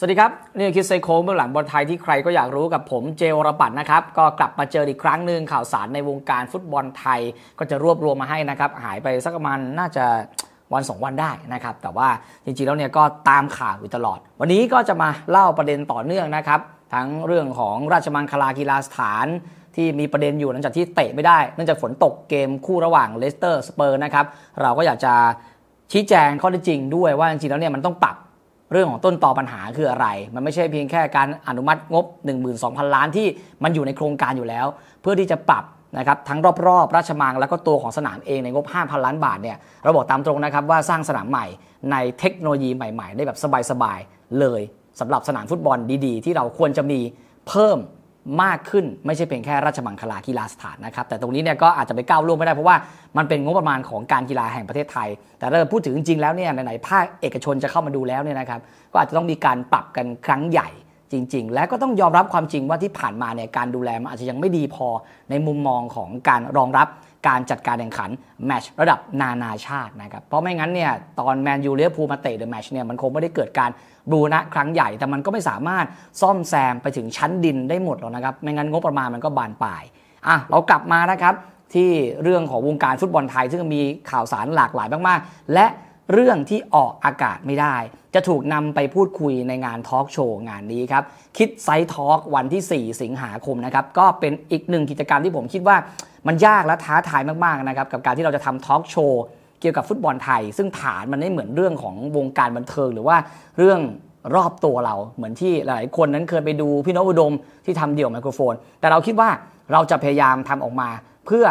สวัสดีครับ นี่คือไซโคเบื้องหลังบอลไทยที่ใครก็อยากรู้กับผมเจวรปัตนะครับก็กลับมาเจออีกครั้งหนึ่งข่าวสารในวงการฟุตบอลไทยก็จะรวบรวมมาให้นะครับหายไปสักประมาณน่าจะวันสองวันได้นะครับแต่ว่าจริงๆแล้วเนี่ยก็ตามข่าวอยู่ตลอด วันนี้ก็จะมาเล่าประเด็นต่อเนื่องนะครับทั้งเรื่องของราชมังคลากีฬาสถาน ที่มีประเด็นอยู่หลังจากที่เตะไม่ได้เนื่องจากฝนตกเกมคู่ระหว่างเลสเตอร์สเปอร์นะครับเราก็อยากจะชี้แจงข้อเท็จจริงด้วยว่าจริงๆแล้วเนี่ยมันต้องปรับเรื่องของต้นต่อปัญหาคืออะไร มันไม่ใช่เพียงแค่การอนุมัติงบ12,000 ล้านที่มันอยู่ในโครงการอยู่แล้ว เพื่อที่จะปรับนะครับ ทั้งรอบๆรราชมังแล้วก็ตัวของสนามเอง ในงบ 5,000 ล้านบาทเนี่ยเราบอกตามตรงนะครับ ว่าสร้างสนามใหม่ ในเทคโนโลยีใหม่ๆ ได้แบบสบายๆ เลยสำหรับสนามฟุตบอลดี ๆ ที่เราควรจะมีเพิ่มมากขึ้นไม่ใช่เพียงแค่ราชมังคลากีฬาสถานนะครับ แต่ตรงนี้เนี่ยก็อาจจะไปก้าวล่วงไม่ได้ เพราะว่ามันเป็นงบประมาณของการกีฬาแห่งประเทศไทย แต่ถ้าพูดถึงจริงแล้วเนี่ยไหนๆภาคเอกชนจะเข้ามาดูแล้วเนี่ยนะครับก็อาจจะต้องมีการปรับกันครั้งใหญ่จริงๆ และก็ต้องยอมรับความจริงว่าที่ผ่านมาเนี่ยการดูแลมันอาจจะยังไม่ดีพอในมุมมองของการรองรับการจัดการแข่งขัน แมชระดับนานาชาตินะครับ เพราะไม่งั้นเนี่ยตอนแมนยูเลียพูมาเตะเดอะแมชเนี่ยมันคงไม่ได้เกิดการบูนะครั้งใหญ่ แต่มันก็ไม่สามารถซ่อมแซมไปถึงชั้นดินได้หมดหรอกนะครับ ไม่งั้นงบประมาณ มันก็บานปลายอ่ะ เรากลับมานะครับ ที่เรื่องของวงการฟุตบอลไทย ซึ่งมีข่าวสารหลากหลายมากๆและเรื่องที่ออกอากาศไม่ได้ จะถูกนำไปพูดคุยในงานทอล์กโชว์งานนี้ครับ คิดไซต์ทอล์กวันที่ 4 สิงหาคมนะครับ ก็เป็นอีกหนึ่งกิจกรรมที่ผมคิดว่ามันยากและท้าทายมากๆนะครับ กับการที่เราจะทำทอล์กโชว์เกี่ยวกับฟุตบอลไทย ซึ่งฐานมันไม่เหมือนเรื่องของวงการบันเทิง หรือว่าเรื่องรอบตัวเราเหมือนที่หลายคนนั้นเคยไปดู พี่นพอุดมที่ทำเดี่ยวไมโครโฟน แต่เราคิดว่าเราจะพยายามทำออกมา เพื่อ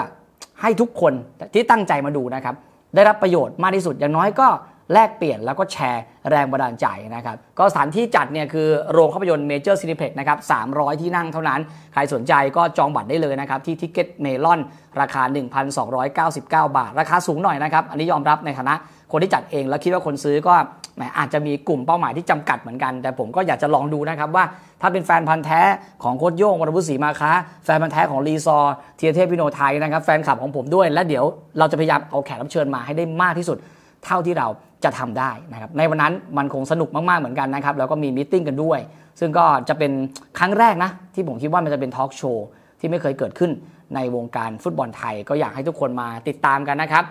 ให้ทุกคนที่ตั้งใจมาดูนะครับได้รับประโยชน์มากที่สุด อย่างน้อยก็แลกเปลี่ยนแล้วก็แชร์แรงบันดาลใจนะครับ ก็สถานที่จัดเนี่ย คือโรงภาพยนตร์เมเจอร์ซีนิเพ็กนะครับ 300 ที่นั่งเท่านั้น ใครสนใจก็จองบัตรได้เลยนะครับ ที่ทิกเก็ตเมลอนราคา 1,299 บาท ราคาสูงหน่อยนะครับ อันนี้ยอมรับในฐานะคนที่จัดเองแล้วคิดว่าคนซื้อก็แหมอาจจะมีกลุ่มเป้าหมายที่จำกัดเหมือนกันแต่ผมก็อยากจะลองดูนะครับว่าถ้าเป็นแฟนพันธ์แท้ของโคชโย่งวรวุฒิศรีมาค้าแฟนพันธ์แท้ของรีซอร์เทียเทพวิโนไทยนะครับแฟนคลับของผมด้วยและเดี๋ยวเราจะพยายามเอาแขกรับเชิญมาให้ได้มากที่สุดเท่าที่เราจะทำได้นะครับในวันนั้นมันคงสนุกมากๆเหมือนกันนะครับแล้วก็มีมิ팅กันด้วยซึ่งก็จะเป็นครั้งแรกนะที่ผมคิดว่ามันจะเป็นทอล์กโชว์ที่ไม่เคยเกิดขึ้นในวงการฟุตบอลไทยก็อยากให้ทุกคนมาติดตามกันนะครับ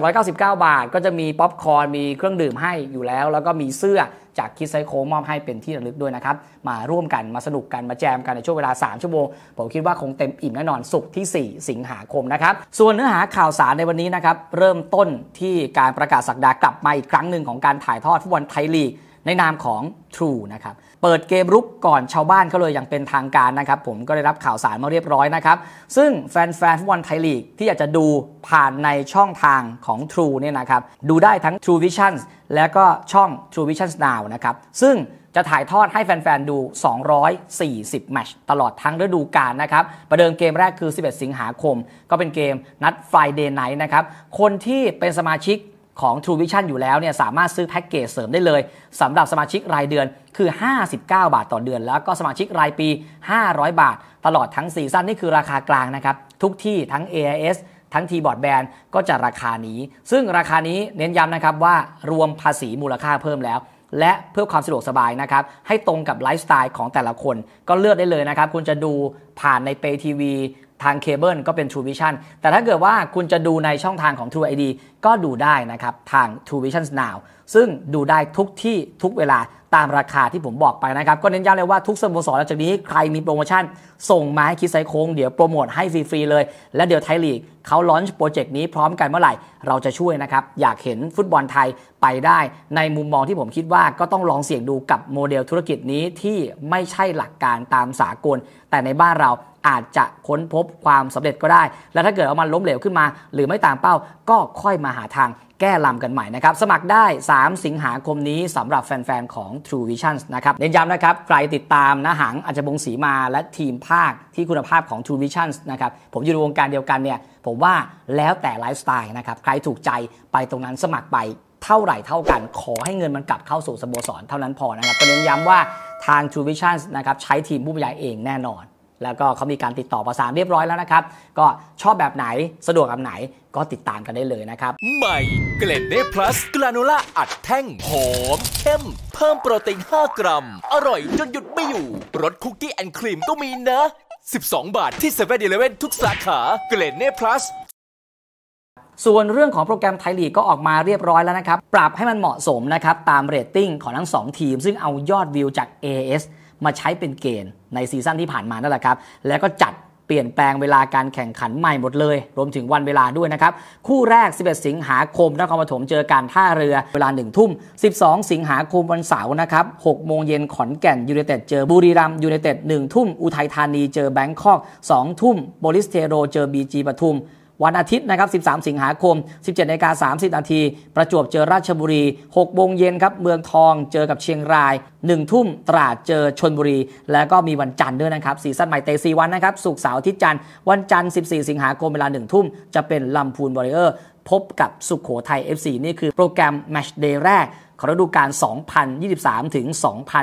1,299 บาทก็จะมีป๊อปคอร์น มีเครื่องดื่มให้อยู่แล้ว แล้วก็มีเสื้อจากคิดไซโคมอบให้เป็นที่ระลึกด้วยนะครับ มาร่วมกันมาสนุกกัน มาแจมกันในช่วงเวลา 3 ชั่วโมงผมคิดว่าคงเต็มอิ่มแน่นอน สุขที่ 4 สิงหาคมนะครับ ส่วนเนื้อหาข่าวสารในวันนี้นะครับเริ่มต้นที่การประกาศสักดากลับมาอีกครั้งหนึ่งของการถ่ายทอดฟุตบอลไทยลีกในนามของ True นะครับ เปิดเกมรุกก่อนชาวบ้านเขาเลยอย่างเป็นทางการนะครับผมก็ได้รับข่าวสารมาเรียบร้อยนะครับ ซึ่งแฟนๆฟุตบอลไทยลีก ที่อยากจะดูผ่านในช่องทางของ True เนี่ยนะครับดูได้ทั้ง True Vision และก็ช่อง True Vision Now นะครับ ซึ่งจะถ่ายทอดให้แฟนๆดู 240 แมตช์ตลอดทั้งฤดูกาลนะครับ ประเดิมเกมแรกคือ 11 สิงหาคม ก็เป็นเกมนัด Friday Night นะครับ คนที่เป็นสมาชิกของ True Vision อยู่แล้วเนี่ยสามารถซื้อแพ็กเกจเสริมได้เลยสำหรับสมาชิกรายเดือน คือ 59 บาทต่อเดือน แล้วก็สมาชิกรายปี 500 บาท ตลอดทั้งซีซั่นนี่คือราคากลางนะครับ ทุกที่ทั้ง AIS ทั้งทีบอร์ดแบนก็จะราคานี้ ซึ่งราคานี้เน้นย้ำนะครับว่ารวมภาษีมูลค่าเพิ่มแล้ว และเพื่อความสะดวกสบายนะครับ ให้ตรงกับไลฟ์สไตล์ของแต่ละคน ก็เลือกได้เลยนะครับคุณจะดูผ่านในเปทีวีทางเคเบิลก็เป็น True Vision แต่ถ้าเกิดว่าคุณจะดูในช่องทางของ True ID ก็ดูได้นะครับ ทาง True Vision Now ซึ่งดูได้ทุกที่ทุกเวลาตามราคาที่ผมบอกไปนะครับ ก็เน้นย้ำเลยว่าทุกสโมสรหลังจากนี้ใครมีโปรโมชั่น ส่งมาให้คิดไซโค้งเดี๋ยวโปรโมทให้ฟรีๆเลย และเดี๋ยวไทยลีกเขาล็อตโปรเจกต์นี้พร้อมกันเมื่อไหร่เราจะช่วยนะครับอยากเห็นฟุตบอลไทยไปได้ในมุมมองที่ผมคิดว่าก็ต้องลองเสี่ยงดูกับโมเดลธุรกิจนี้ที่ไม่ใช่หลักการตามสากล แต่ในบ้านเราเราอาจจะค้นพบความสำเร็จก็ได้ และถ้าเกิดเอามันล้มเหลวขึ้นมา หรือไม่ตามเป้า ก็ค่อยมาหาทางแก้ลำกันใหม่นะครับ สมัครได้ 3 สิงหาคมนี้สำหรับแฟน ๆ ของ True Vision นะครับ เน้นย้ำนะครับ ใครติดตามนะหังอาจจะบงศรีมาและทีมภาคที่คุณภาพของ True Vision นะครับ ผมอยู่ในวงการเดียวกันเนี่ย ผมว่าแล้วแต่ไลฟ์สไตล์นะครับ ใครถูกใจไปตรงนั้นสมัครไปเท่าไหร่เท่ากัน ขอให้เงินมันกลับเข้าสู่สโมสรเท่านั้นพอนะครับก็เน้นย้ำว่าทาง True Vision นะครับใช้ทีมผู้บรร่ายเองแน่นอนแล้วก็เขามีการติดต่อประสานเรียบร้อยแล้วนะครับ ก็ชอบแบบไหนสะดวกแบบไหนก็ติดตามกันได้เลยนะครับใหม่เกล็ดเน้พลัสกลาโนล่าอัดแท่งหอมเข้มเพิ่มโปรตีน5กรัมอร่อยจนหยุดไม่อยู่รสคุกกี้แอนครีมก็มีนะ12 บาทที่เซเว่นอีเลเว่นทุกสาขาเกล็ดเนพลัสส่วนเรื่องของโปรแกรมไทยลีกก็ออกมาเรียบร้อยแล้วนะครับ ปรับให้มันเหมาะสมนะครับ ตามเรตติ้งของทั้ง2ทีม ซึ่งเอายอดวิวจาก AS มาใช้เป็นเกณฑ์ในซีซั่นที่ผ่านมานั่นแหละครับ แล้วก็จัดเปลี่ยนแปลงเวลาการแข่งขันใหม่หมดเลย รวมถึงวันเวลาด้วยนะครับ คู่แรก 11 สิงหาคม นครปฐมเจอการท่าเรือเวลา 1 ทุ่ม12 สิงหาคม วันเสาร์นะครับ6โมงเย็นขอนแก่น ยูเนเต็ดเจอบุรีรัมยูเนเต็ด 1 ทุ่มอุทัยธานีเจอแบงคอก2ทุ่มโบลิสเทโรเจอบีจีปทุมวันอาทิตย์นะครับ 13 สิงหาคม 17นาฬก30นาที ประจวบเจอราชบุรี 6โมงเย็นครับ เมืองทองเจอกับเชียงราย 1 ทุ่ม ตราดเจอชนบุรี แล้วก็มีวันจันทร์ด้วยนะครับ สีสันใหม่เตะ4วันนะครับ สุกเสาร์อาทิตย์จันทร์วันจันทร์ 14 สิงหาคมเวลา 1 ทุ่ม จะเป็นลำพูนบริเออร์ พบกับสุขโขทัย FC นี่คือโปรแกรมแมชเดย์แรกของฤดูกาล2023 ถึง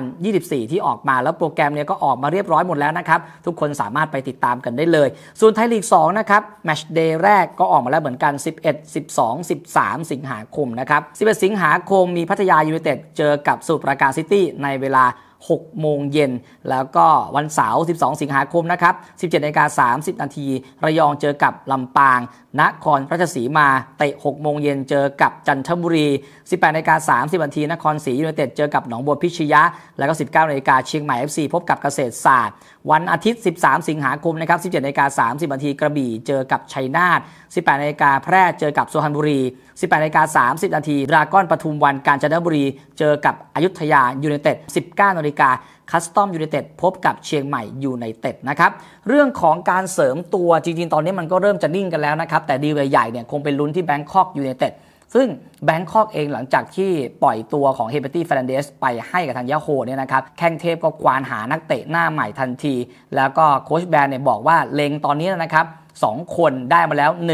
2024 ที่ออกมา แล้วโปรแกรมเนี่ยก็ออกมาเรียบร้อยหมดแล้วนะครับ ทุกคนสามารถไปติดตามกันได้เลย ส่วนไทยลีก 2 นะครับแมชเดย์แรกก็ออกมาแล้วเหมือนกัน 11 12 13 สิงหาคมนะครับ 11 สิงหาคม มีพัทยา ยูไนเต็ด เจอกับสุปราการซิตี้ในเวลา6โมงเย็นแล้วก็วันเสาร์12 สิงหาคมนะครับ 17นาฬิกา30นาที ระยองเจอกับลำปาง นครราชสีมา เตะ6โมงเย็นเจอกับจันทบุรี 18นาฬิกา30นาทีนครศรียูเนเต็ดเจอกับหนองบัวพิชยะแล้วก็ 19นาฬิกาเชียงใหม่ FC พบกับเกษตรศาสตร์ วันอาทิตย์ 13 สิงหาคมนะครับ 17นาฬิกา30นาทีกระบี่เจอกับชัยนาท18นาฬิกาแพร่เจอกับสุพรรณบุรี18นาฬิกา30นาทีดราก้อนปทุมวันกาญจนบุรีเจอกับอยุธยายูเนเต็ด19นาฬิกาคัสตอมยูไนเต็ดพบกับเชียงใหม่ยูไนเต็ดนะครับเรื่องของการเสริมตัวจริงๆตอนนี้มันก็เริ่มจะนิ่งกันแล้วนะครับ แต่ดีลใหญ่ๆเนี่ยคงเป็นลุ้นที่แบงคอกยูไนเต็ดซึ่งแบงคอกเองหลังจากที่ปล่อยตัวของเฮเบตี้ฟรนเดสไปให้กับทางยาโฮเนี่ยนะครับแข้งเทพก็ควานหานักเตะหน้าใหม่ทันที แล้วก็โค้ชแบนเนี่ยบอกว่าเลงตอนนี้นะครับสองคนได้มาแล้ว 1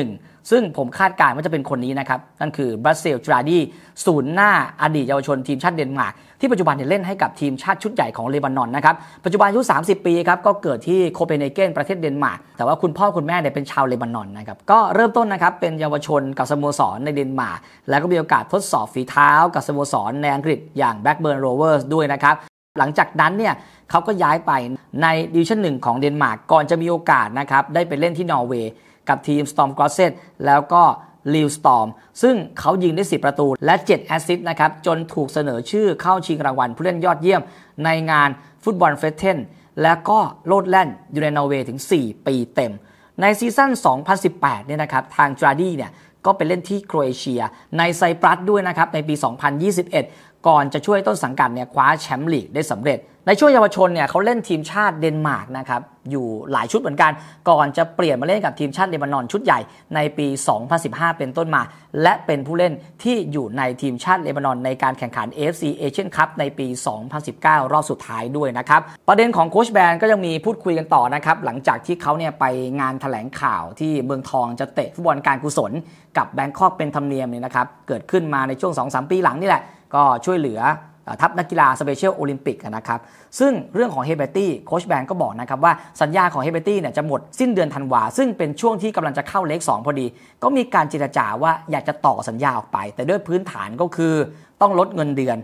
ซึ่งผมคาดการณ์ว่าจะเป็นคนนี้นะครับ นั่นคือบราเซลจราดีศูนย์หน้าอดีตเยาวชนทีมชาติเดนมาร์กที่ปัจจุบันเนี่ยเล่นให้กับทีมชาติชุดใหญ่ของเลบานอนนะครับ ปัจจุบันอายุ 30 ปีครับ ก็เกิดที่โคเปนเฮเกนประเทศเดนมาร์กแต่ว่าคุณพ่อคุณแม่เนี่ยเป็นชาวเลบานอนนะครับ ก็เริ่มต้นนะครับ เป็นเยาวชนกับสโมสรในเดนมาร์กแล้วก็มีโอกาสทดสอบฝีเท้า กับสโมสรในอังกฤษ อย่างแบ็กเบิร์นโรเวอร์สด้วยนะครับหลังจากนั้นเนี่ยเขาก็ย้ายไปในดิวิชั่นหนึ่งของเดนมาร์กก่อนจะมีโอกาสนะครับได้ไปเล่นที่นอร์เวย์กับทีม Storm g r o s s e แล้วก็ลิวสตอมซึ่งเขายิงได้ 10 ประตูและ 7 แอสซิสต์นะครับ จนถูกเสนอชื่อเข้าชิงรางวัล ผู้เล่นยอดเยี่ยม ในงานฟุตบอลเฟสเทนแล้วก็โลดแล่น อยู่ในนอร์เวย์ถึง 4 ปีเต็ม ในซีซั่น 2018 เนี่ยนะครับทางจราดีเนี่ยก็ไปเล่นที่โครเอเชียในไซปรัสด้วยนะครับ ในปี 2021 ก่อนจะช่วยต้นสังกัดเนี่ยคว้าแชมป์ลีกได้สำเร็จในช่วงเยาวชนเนี่ยเขาเล่นทีมชาติเดนมาร์กนะครับ อยู่หลายชุดเหมือนกัน ก่อนจะเปลี่ยนมาเล่นกับทีมชาติเลบานอนชุดใหญ่ในปี 2015 เป็นต้นมา และเป็นผู้เล่นที่อยู่ในทีมชาติเลบานอนในการแข่งขัน AFC Asian Cup ในปี 2019 รอบสุดท้ายด้วยนะครับ ประเด็นของโคชแบนก็ยังมีพูดคุยกันต่อนะครับ หลังจากที่เขาเนี่ยไปงานถแถลงข่าวที่เมืองทองจะเตะฟุตบอลการกุศล กับแบงคอกเป็นธรรมเนียมเนี่ยนะครับเกิดขึ้นมาในช่วง 2-3 ปีหลังนี่แหละก็ช่วยเหลือทัพนักกีฬาสเปเชียลโอลิมปิกนะครับ ซึ่งเรื่องของเฮเบตี้โคชแบงก็บอกนะครับว่าสัญญาของเฮเบตี้เนี่ยจะหมดสิ้นเดือนธันวาซึ่งเป็นช่วงที่กำลังจะเข้าเลข2พอดี ก็มีการเจรจาว่าอยากจะต่อสัญญาออกไป แต่ด้วยพื้นฐานก็คือต้องลดเงินเดือน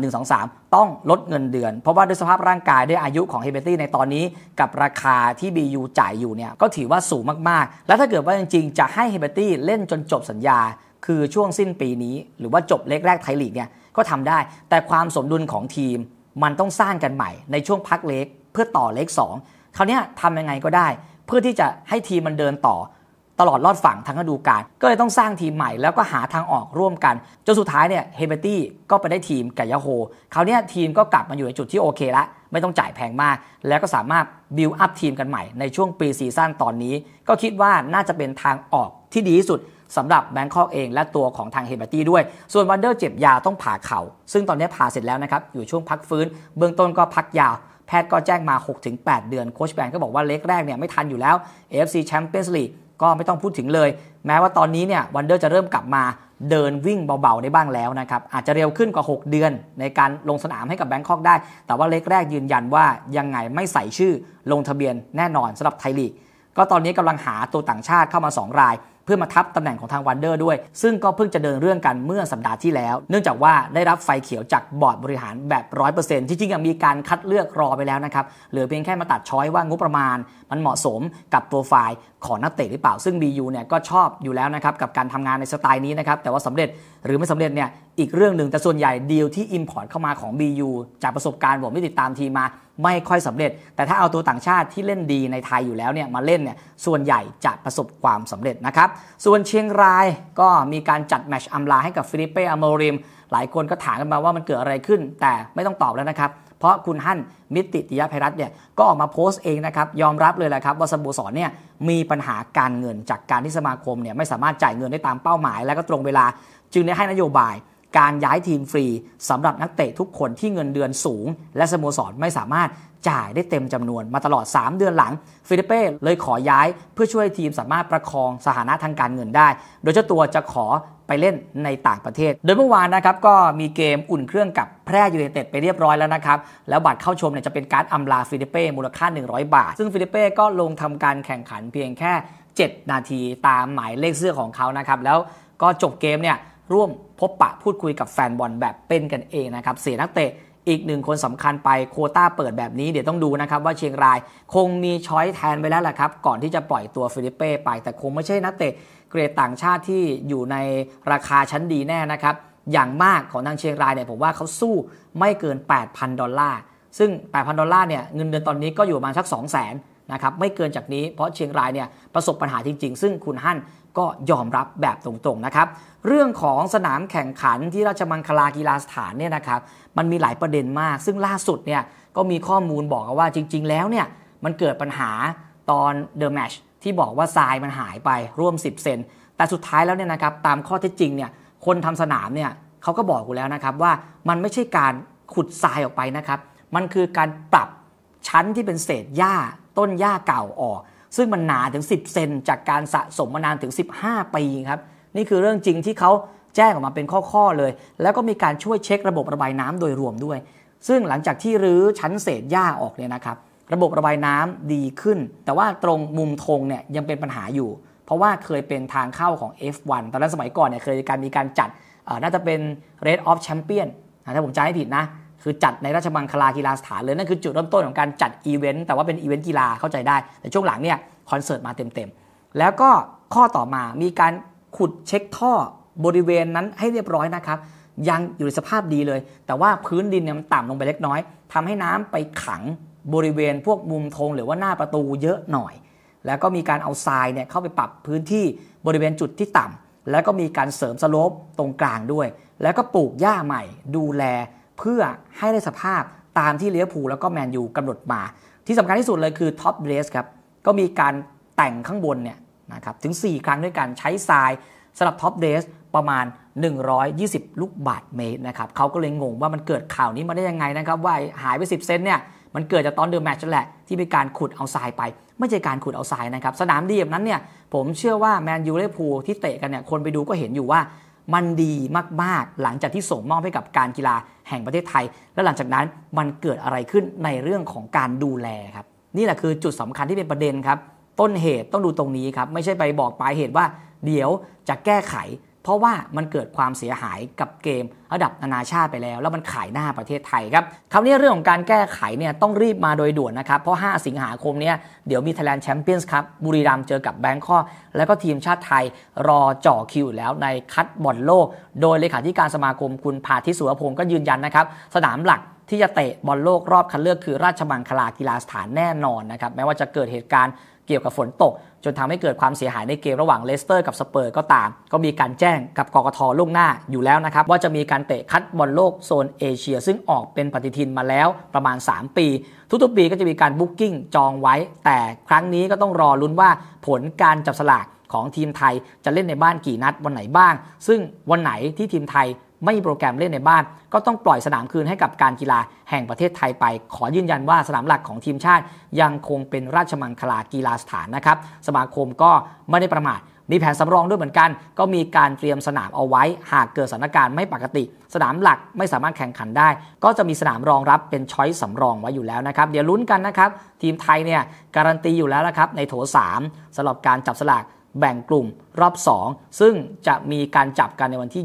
หนึ่งสองสามต้องลดเงินเดือน เพราะว่าด้วยสภาพร่างกายด้วยอายุของเฮเบตี้ในตอนนี้ กับราคาที่บียูจ่ายอยู่เนี่ยก็ถือว่าสูงมากๆ และถ้าเกิดว่าจริงๆจะให้เฮเบตี้เล่นจนจบสัญญา คือช่วงสิ้นปีนี้ หรือว่าจบเล็กแรกไทยลีกเนี่ยก็ทำได้ แต่ความสมดุลของทีมมันต้องสร้างกันใหม่ในช่วงพักเล็กเพื่อต่อเล็ก2คราวนี้ทำยังไงก็ได้ เพื่อที่จะให้ทีมมันเดินต่อตลอดรอดฝั่งทั้งฤดูกาลก็เลยต้องสร้างทีมใหม่ แล้วก็หาทางออกร่วมกัน จนสุดท้ายเนี่ยเฮเบตี้ก็ไปได้ทีมกัยาโฮคราวนี้ทีมก็กลับมาอยู่ในจุดที่โอเคละไม่ต้องจ่ายแพงมากแล้วก็สามารถบิลอัพทีมกันใหม่ในช่วงปีซีซั่นตอนนี้ก็คิดว่าน่าจะเป็นทางออกที่ดีที่สุดสำหรับแบงคอกเองและตัวของทางเฮเบตี้ด้วย ส่วนวันเดอร์เจ็บยาต้องผ่าเขา่า ซึ่งตอนนี้ผ่าเสร็จแล้วนะครับ อยู่ช่วงพักฟื้น เบื้องต้นก็พักยาว แพทย์ก็แจ้งมา 6-8 เดือน โคชแบงก็บอกว่าเล็กแรกเนี่ยไม่ทันอยู่แล้ว AFC Champions League ก็ไม่ต้องพูดถึงเลย แม้ว่าตอนนี้เนี่ยวันเดอร์จะเริ่มกลับมาเดินวิ่งเบาๆได้บ้างแล้วนะครับ อาจจะเร็วขึ้นกว่า6เดือน ในการลงสนามให้กับแบงคอกได้ แต่ว่าเล็กแรกยืนยันว่ายังไงไม่ใส่ชื่อลงทะเบียนแน่นอนสำหรับไทยลีกก็ตอนนี้กาลังหาตัวต่างชาติเข้ามา 2 รายเพื่อมาทับตำแหน่งของทางวันเดอร์ด้วย ซึ่งก็เพิ่งจะเดินเรื่องกันเมื่อสัปดาห์ที่แล้ว เนื่องจากว่าได้รับไฟเขียวจากบอร์ดบริหารแบบ 100%ที่จริงมีการคัดเลือกรอไปแล้วนะครับ เหลือเพียงแค่มาตัดช้อยว่างบประมาณมันเหมาะสมกับโปรไฟล์ของนักเตะหรือเปล่าซึ่ง BU เนี่ยก็ชอบอยู่แล้วนะครับกับการทำงานในสไตล์นี้นะครับ แต่ว่าสำเร็จหรือไม่สำเร็จเนี่ย อีกเรื่องหนึ่งแต่ส่วนใหญ่ดีลที่ Import เข้ามาของ BU จากประสบการณ์ผมที่ติดตามทีมาไม่ค่อยสำเร็จ แต่ถ้าเอาตัวต่างชาติที่เล่นดีในไทยอยู่แล้วเนี่ยมาเล่นเนี่ยส่วนใหญ่จะประสบความสำเร็จนะครับส่วนเชียงรายก็มีการจัดแมชอัมลาให้กับฟิลิปเป้อโมริมหลายคนก็ถามกันมาว่ามันเกิดอะไรขึ้นแต่ไม่ต้องตอบแล้วนะครับเพราะคุณฮั่น มิติติยภัยรัตเนี่ยก็ออกมาโพสต์เองนะครับ ยอมรับเลยแหละครับ ว่าสโมสรเนี่ยมีปัญหาการเงินจากการที่สมาคมเนี่ยไม่สามารถจ่ายเงินได้ตามเป้าหมายและก็ตรงเวลา จึงได้ให้นโยบายการย้ายทีมฟรี สำหรับนักเตะทุกคนที่เงินเดือนสูง และสโมสรไม่สามารถจ่ายได้เต็มจำนวนมาตลอด 3 เดือนหลังฟิลิเป้เลยขอย้ายเพื่อช่วยทีมสามารถประคองสถานะทางการเงินได้ โดยเจ้าตัวจะขอไปเล่นในต่างประเทศ โดยเมื่อวานนะครับ ก็มีเกมอุ่นเครื่องกับแพร่ยูเนเต็ดไปเรียบร้อยแล้วนะครับ แล้วบัตรเข้าชมเนี่ยจะเป็นการอาลาฟิลิเป้มูลค่า 100 บาท ซึ่งฟิลิเป้ก็ลงทำการแข่งขันเพียงแค่ 7 นาทีตามหมายเลขเสื้อของเขานะครับ แล้วก็จบเกมเนี่ย ร่วมพบปะพูดคุยกับแฟนบอลแบบเป็นกันเองนะครับเสียนักเตะอีกหนึ่งคนสำคัญไปโคต้าเปิดแบบนี้เดี๋ยวต้องดูนะครับว่าเชียงรายคงมีช้อยแทนไปแล้วแหละครับ ก่อนที่จะปล่อยตัวฟิลิเป้ไปแต่คงไม่ใช่นักเตะเกรดต่างชาติที่อยู่ในราคาชั้นดีแน่นะครับ อย่างมากของทางเชียงรายเนี่ยผมว่าเขาสู้ไม่เกิน 8,000 ดอลลาร์ ซึ่ง 8,000 ดอลลาร์เนี่ยเงินเดือนตอนนี้ก็อยู่ประมาณสัก2 0 0 0 0 0นะครับไม่เกินจากนี้เพราะเชียงรายเนี่ยประสบปัญหาจริง ๆ ซึ่งคุณฮั่นก็ยอมรับแบบตรงๆนะครับ เรื่องของสนามแข่งขันที่ราชมังคลากีฬาสถานเนี่ยนะครับมันมีหลายประเด็นมาก ซึ่งล่าสุดเนี่ยก็มีข้อมูลบอกว่าจริงๆแล้วเนี่ยมันเกิดปัญหาตอนเดอะแมชที่บอกว่าทรายมันหายไปร่วม 10 เซนแต่สุดท้ายแล้วเนี่ยนะครับตามข้อเท็จจริงเนี่ยคนทำสนามเนี่ยเขาก็บอกกูแล้วนะครับว่ามันไม่ใช่การขุดทรายออกไปนะครับ มันคือการปรับชั้นที่เป็นเศษหญ้าต้นหญ้าเก่าออกซึ่งมันหนาถึง 10 เซนจากการสะสมมานานถึง 15 ปีครับนี่คือเรื่องจริงที่เขาแจ้งออกมาเป็นข้อ ๆ เลย แล้วก็มีการช่วยเช็คระบบระบายน้ำโดยรวมด้วย ซึ่งหลังจากที่รื้อชั้นเศษหญ้าออกเนี่ยนะครับ ระบบระบายน้ำดีขึ้น แต่ว่าตรงมุมธงเนี่ยยังเป็นปัญหาอยู่ เพราะว่าเคยเป็นทางเข้าของ F1 ตอนนั้นสมัยก่อนเนี่ยเคยการมีการจัดน่าจะเป็น Red of Champion ถ้าผมจำไม่ผิดนะคือจัดในราชบังคลากีฬาสถานเลย นั่นคือจุดเริ่มต้นของการจัดอีเวนต์ แต่ว่าเป็นอีเวนต์กีฬาเข้าใจได้แต่ช่วงหลังเนี่ยคอนเสิร์ตมาเต็มๆแล้วก็ข้อต่อมามีการขุดเช็คท่อบริเวณนั้นให้เรียบร้อยนะครับ ยังอยู่ในสภาพดีเลย แต่ว่าพื้นดินเนี่ยมันต่ำลงไปเล็กน้อย ทำให้น้ำไปขังบริเวณพวกมุมธงหรือว่าหน้าประตูเยอะหน่อยแล้วก็มีการเอาทรายเนี่ยเข้าไปปรับพื้นที่บริเวณจุดที่ต่ำ แล้วก็มีการเสริมสโลปตรงกลางด้วย แล้วก็ปลูกหญ้าใหม่ดูแลเพื่อให้ได้สภาพตามที่เลี้ยวผูแล้วก็แมนยูกำหนดมา ที่สำคัญที่สุดเลยคือท็อปเดรสครับ ก็มีการแต่งข้างบนเนี่ยนะครับถึง 4 ครั้งด้วยกันใช้ทรายสำหรับท็อปเดรสประมาณ 120 ลูกบาทเมตรนะครับเขาก็เลยงงว่ามันเกิดข่าวนี้มาได้ยังไงนะครับ ว่าหายไป 10 เซนเนี่ยมันเกิดจากตอนเดิมแมตช์นแหละ ที่มีการขุดเอาทรายไป ไม่ใช่การขุดเอาทรายนะครับสนามดีแบบนั้นเนี่ยผมเชื่อว่าแมนยูเลพูที่เตะกันเนี่ยคนไปดูก็เห็นอยู่ว่ามันดีมาก ๆ หลังจากที่ส่งมอบให้กับการกีฬาแห่งประเทศไทย และหลังจากนั้นมันเกิดอะไรขึ้นในเรื่องของการดูแลครับ นี่แหละคือจุดสำคัญที่เป็นประเด็นครับ ต้นเหตุต้องดูตรงนี้ครับ ไม่ใช่ไปบอกปลายเหตุว่าเดี๋ยวจะแก้ไขเพราะว่ามันเกิดความเสียหายกับเกมระดับนานาชาติไปแล้ว แล้วมันขายหน้าประเทศไทยครับ คราวนี้เรื่องของการแก้ไขเนี่ยต้องรีบมาโดยด่วนนะครับ เพราะ 5 สิงหาคมเนี่ยเดี๋ยวมีไทยแลนด์แชมเปี้ยนส์ครับบุรีรัมย์เจอกับแบงคอกแล้วก็ทีมชาติไทยรอจ่อคิว แล้วในคัดบอลโลก โดยเลขาธิการสมาคมคุณพาทิสุวพงศ์ก็ยืนยันนะครับสนามหลักที่จะเตะบอลโลกรอบคัดเลือกคือราชมังคลากีฬาสถานแน่นอนนะครับแม้ว่าจะเกิดเหตุการณ์เกี่ยวกับฝนตก จนทำให้เกิดความเสียหายในเกม ระหว่างเลสเตอร์ กับสเปอร์ก็ตาม ก็มีการแจ้งกับกกทล่วงหน้าอยู่แล้วนะครับ ว่าจะมีการเตะคัดบอลโลกโซนเอเชีย ซึ่งออกเป็นปฏิทินมาแล้วประมาณ 3 ปี ทุกๆ ปีก็จะมีการบุ๊กกิ้งจองไว้ แต่ครั้งนี้ก็ต้องรอลุ้นว่าผลการจับสลากของทีมไทยจะเล่นในบ้านกี่นัด วันไหนบ้าง ซึ่งวันไหนที่ทีมไทยไม่มีโปรแกรมเล่นในบ้านก็ต้องปล่อยสนามคืนให้กับการกีฬาแห่งประเทศไทยไป ขอยืนยันว่าสนามหลักของทีมชาติยังคงเป็นราชมังคลากีฬาสถานนะครับสมาคมก็ไม่ได้ประมาท มีแผนสำรองด้วยเหมือนกัน ก็มีการเตรียมสนามเอาไว้ หากเกิดสถานการณ์ไม่ปกติ สนามหลักไม่สามารถแข่งขันได้ ก็จะมีสนามรองรับเป็นช้อยสำรองไว้อยู่แล้วนะครับเดี๋ยวลุ้นกันนะครับทีมไทยเนี่ยการันตีอยู่แล้วนะครับในโถ 3สำหรับการจับสลากแบ่งกลุ่มรอบ2ซึ่งจะมีการจับกันในวันที่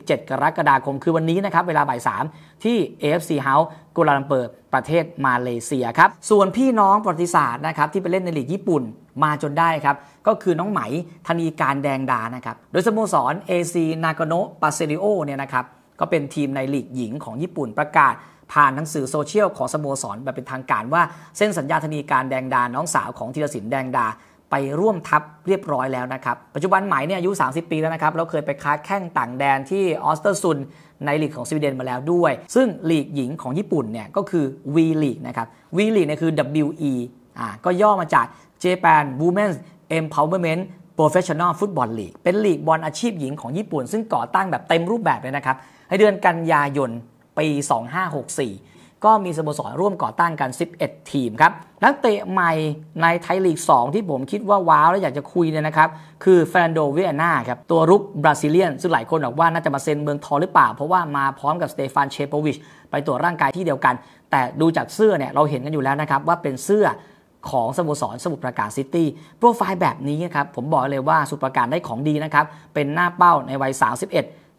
27 กรกฎาคมคือวันนี้นะครับเวลาบ่าย 3 ที่ AFC House กุลาลัมเปอร์ประเทศมาเลเซียครับส่วนพี่น้องประวัติศาสตร์นะครับที่ไปเล่นในลีกญี่ปุ่นมาจนได้ครับก็คือน้องไหมธนีการแดงดานะครับโดยสโมสร AC นากโน o ปาเซริโอเนี่ยนะครับก็เป็นทีมในลีกหญิงของญี่ปุ่นประกาศ ผ่านทังสื่อโซเชียลของสโมสรแบบเป็นทางการ ว่า เส้นสัญญาธนีการแดงดาน้องสาวของธีรศิลป์แดงดาไปร่วมทัพเรียบร้อยแล้วนะครับ ปัจจุบันหมเนี่ยอายุ 30 ปีแล้วนะครับแล้วเคยไปค้าแข่งต่างแดนที่ออสเตอร์ซุน ในลีกของสวีเดนมาแล้วด้วย ซึ่งลีกหญิงของญี่ปุ่นเนี่ยก็คือ V League นะครับ V League เนี่ยคือ WE อ่า ก็ย่อมาจาก Japan Women's Empowerment Professional Football League เป็นลีกบอลอาชีพหญิงของญี่ปุ่น ซึ่งก่อตั้งแบบเต็มรูปแบบเลยนะครับ ในเดือนกันยายนปี 2564ก็มีสโมสรร่วมก่อตั้งกัน 11 ทีมครับ นักเตะใหม่ในไทยลีก 2 ที่ผมคิดว่าว้าวและอยากจะคุยเนี่ยนะครับ คือเฟรนโดเวียนาครับ ตัวรุกบราซิเลียนซึ่งหลายคนบอกว่าน่าจะมาเซ็นเมืองทองหรือเปล่า เพราะว่ามาพร้อมกับสเตฟานเชโปวิชไปตรวจร่างกายที่เดียวกัน แต่ดูจากเสื้อเนี่ยเราเห็นกันอยู่แล้วนะครับ ว่าเป็นเสื้อของสโมสรสมุทรปราการซิตี้โปรไฟล์แบบนี้นครับ ผมบอกเลยว่าสุปราการได้ของดีนะครับ เป็นหน้าเป้าในวัย 31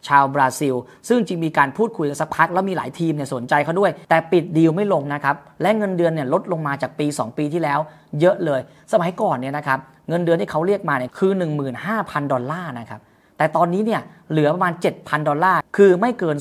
ชาวบราซิล ซึ่งจริงมีการพูดคุยกันสักพักแล้วมีหลายทีมเนี่ยสนใจเขาด้วย แต่ปิดดีลไม่ลงนะครับ และเงินเดือนเนี่ยลดลงมาจากปี 2 ปีที่แล้ว เยอะเลย สมัยก่อนเนี่ยนะครับ เงินเดือนที่เขาเรียกมาเนี่ยคือ 15,000 ดอลลาร์นะครับแต่ตอนนี้เนี่ยเหลือประมาณ 7,000 ดอลลาร์ คือไม่เกิน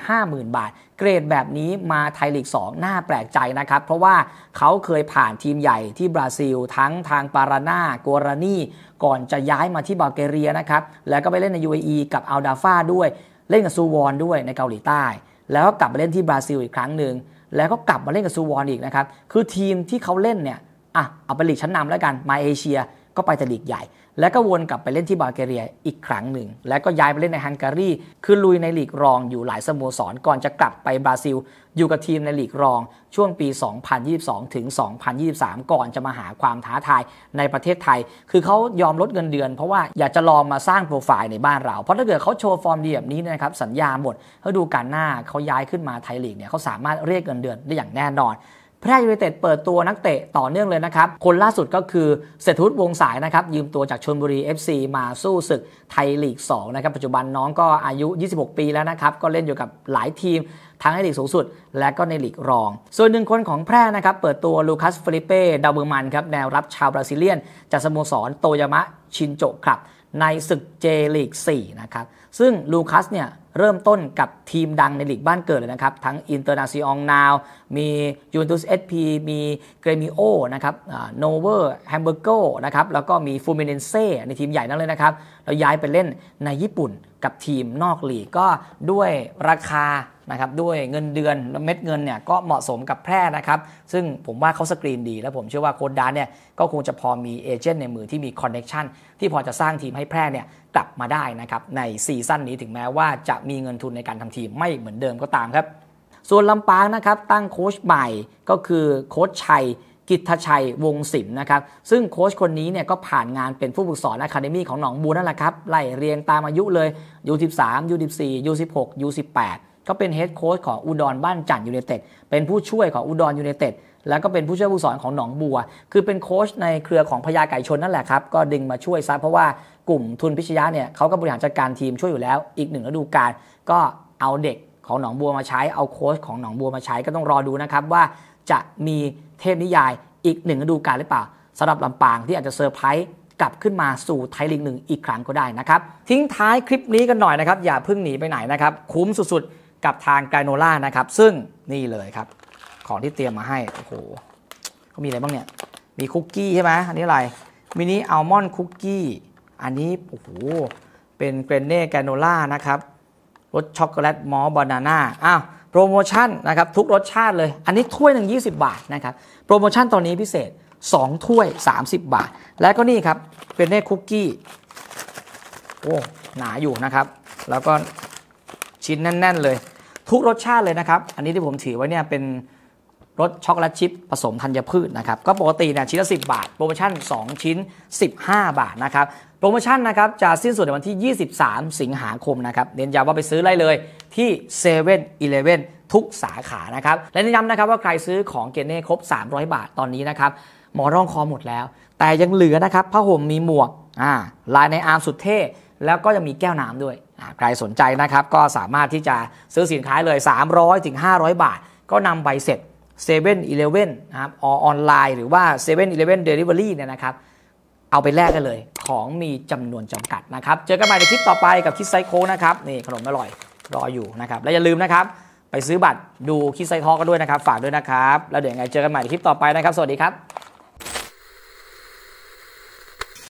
250,000 บาท เกรดแบบนี้มาไทยลีก 2 น่าแปลกใจนะครับ เพราะว่าเขาเคยผ่านทีมใหญ่ที่บราซิลทั้งทางปารานาโกรานีก่อนจะย้ายมาที่บัลแกเรียนะครับ แล้วก็ไปเล่นใน UAE กับอัลดาฟาด้วย เล่นกับซูวอนด้วยในเกาหลีใต้ แล้วก็กลับมาเล่นที่บราซิลอีกครั้งหนึ่งแล้วก็กลับมาเล่นกับซูวอนอีกนะครับ คือทีมที่เขาเล่นเนี่ย อ่ะ เอาไปลีกชั้นนำแล้วกัน มาเอเชียก็ไปแต่ลีกใหญ่แล้วก็วนกลับไปเล่นที่บาลเกเรียอีกครั้งหนึ่ง แล้วก็ย้ายไปเล่นในฮังการีคือลุยในลีกรองอยู่หลายสโมสร ก่อนจะกลับไปบราซิล อยู่กับทีมในลีกรอง ช่วงปี 2022 ถึง 2023 ก่อนจะมาหาความท้าทายในประเทศไทย คือเขายอมลดเงินเดือนเพราะว่าอยากจะลองมาสร้างโปรไฟล์ในบ้านเรา เพราะถ้าเกิดเขาโชว์ฟอร์มดีแบบนี้นะครับสัญญาหมดเขาดูการหน้าเขาย้ายขึ้นมาไทยลีกเนี่ยเขาสามารถเรียกเงินเดือนได้อย่างแน่นอนแพร่ยูไนเต็ด เปิดตัวนักเตะ ต่อเนื่องเลยนะครับ คนล่าสุดก็คือเศรษฐุฒิวงสายนะครับ ยืมตัวจากชนบุรี FC มาสู้ศึกไทยลีก 2 นะครับ ปัจจุบันน้องก็อายุ 26 ปีแล้วนะครับ ก็เล่นอยู่กับหลายทีม ทั้งในลีกสูงสุดและก็ในลีกรอง ส่วนหนึ่งคนของแพร่นะครับ เปิดตัวลูคัสฟลิเป้ดาวเบอร์มันครับแนวรับชาวบราซิเลียนจากสโมสรโตยามะชินโจครับในศึกเจลีก4นะครับซึ่งลูคัสเนี่ยเริ่มต้นกับทีมดังในลีกบ้านเกิดเลยนะครับ ทั้งอินเตอร์นาซิอองนาวมียูนตุสเอสพี มีเกรมิโอนะครับโนเวอร์แฮมเบอร์โกนะครับ แล้วก็มีฟูมิเนนเซ่ในทีมใหญ่นั่นเลยนะครับเราย้ายไปเล่นในญี่ปุ่นกับทีมนอกลีกก็ด้วยราคานะครับด้วยเงินเดือนเม็ดเงินเนี่ยก็เหมาะสมกับแพร่นะครับ ซึ่งผมว่าเขาสกรีนดีและผมเชื่อว่าโค้ดดานเนี่ยก็คงจะพอมีเอเจนต์ในมือที่มีคอนเน็ชันที่พอจะสร้างทีมให้แพร่เนี่ยกลับมาได้นะครับ ในซีซั่นนี้ถึงแม้ว่าจะมีเงินทุนในการทำทีมไม่เหมือนเดิมก็ตามครับ ส่วนลำปางนะครับตั้งโค้ชใหม่ก็คือโค้ชชัย กิตชัยวงศิลป์นะครับซึ่งโค้ชคนนี้เนี่ยก็ผ่านงานเป็นผู้ฝึกสอนอะคาเดมี่ของหนองบัวนั่นแหละครับไล่เรียงตามอายุเลย U13 U14 U16 U18 ก็เป็นเฮดโค้ชของอุดรบ้านจันยูเนเต็ด เป็นผู้ช่วยของอุดรยูเนเต็ด แล้วก็เป็นผู้ช่วยผู้สอนของหนองบัว คือเป็นโค้ชในเครือของพญาไก่ชนนั่นแหละครับ ก็ดึงมาช่วยซะเพราะว่ากลุ่มทุนพิชยะเนี่ยเขาก็บริหารจัดการทีมช่วยอยู่แล้ว อีกหนึ่งฤดูกาลก็เอาเด็กของหนองบัวมาใช้ เอาโค้ชของหนองบัวมาใช้ ก็ต้องรอดูนะครับว่าจะมีเทพนิยายอีกหนึ่งฤดูกาลหรือเปล่าสำหรับลำปางที่อาจจะเซอร์ไพรส์กลับขึ้นมาสู่ไทยลีกหนึ่งอีกครั้งก็ได้นะครับ ทิ้งท้ายคลิปนี้กันหน่อยนะครับ อย่าเพิ่งหนีไปไหนนะครับคุ้มสุด ๆกับทางไกโนล่านะครับ ซึ่งนี่เลยครับ ของที่เตรียมมาให้โอ้โหเขามีอะไรบ้างเนี่ย มีคุกกี้ใช่ไหมอันนี้อะไรมินิอัลมอนด์คุกกี้อันนี้ โอ้โหเป็นเกรนเน่แกโนล่านะครับ รสช็อกโกแลตมอสบานาน่าอ้าวโปรโมชั่น นะครับ ทุกรสชาติเลย อันนี้ถ้วยหนึ่งยีบาทนะครับ โปรโมชั่นตอนนี้พิเศษ 2 ถ้วย 30 บาท และก็นี่ครับเกรนเน่คุกกี้โอ้หนาอยู่นะครับ แล้วก็ชิ้นแน่นๆเลยทุกรสชาติเลยนะครับ อันนี้ที่ผมถือไว้เนี่ยเป็นรสช็อกโกแลตชิพผสมธัญพืชนะครับ ก็ปกติเนี่ยชิ้นละ10 บาท โปรโมชั่น 2 ชิ้น 15 บาทนะครับ โปรโมชั่นนะครับจะสิ้นสุดในวันที่ 23 สิงหาคมนะครับเน้นย้ำว่าไปซื้อได้เลยที่เซเว่นอีเเลว่นทุกสาขานะครับ และย้ำนะครับว่าใครซื้อของเกเน่ครบ 300 บาทตอนนี้นะครับหมอร่องคอหมดแล้ว แต่ยังเหลือนะครับผ้าห่มมีหมวกอ่าลายในอาร์มสุดเท่แล้วก็ยังมีแก้วน้ำด้วยใครสนใจนะครับก็สามารถที่จะซื้อสินค้าเลย 300ถึง500 บาท ก็นำใบเสร็จ7 e เ e ่ e อนะครับออนไลน์หรือว่า7 e เ e ่ e อเดลิเวอรี่เนี่ยนะครับ เอาไปแลกกันเลยของมีจำนวนจำกัดนะครับ เจอกันใหม่ในคลิปต่อไปกับคิดไซโคนะครับ นี่ขนมอร่อยรออยู่นะครับ และอย่าลืมนะครับ ไปซื้อบัตรดูคิดไซทอกันด้วยนะครับ ฝากด้วยนะครับ แล้วเดี๋ยวยัไงเจอกันใหม่ในคลิปต่อไปนะครับ สวัสดีครับ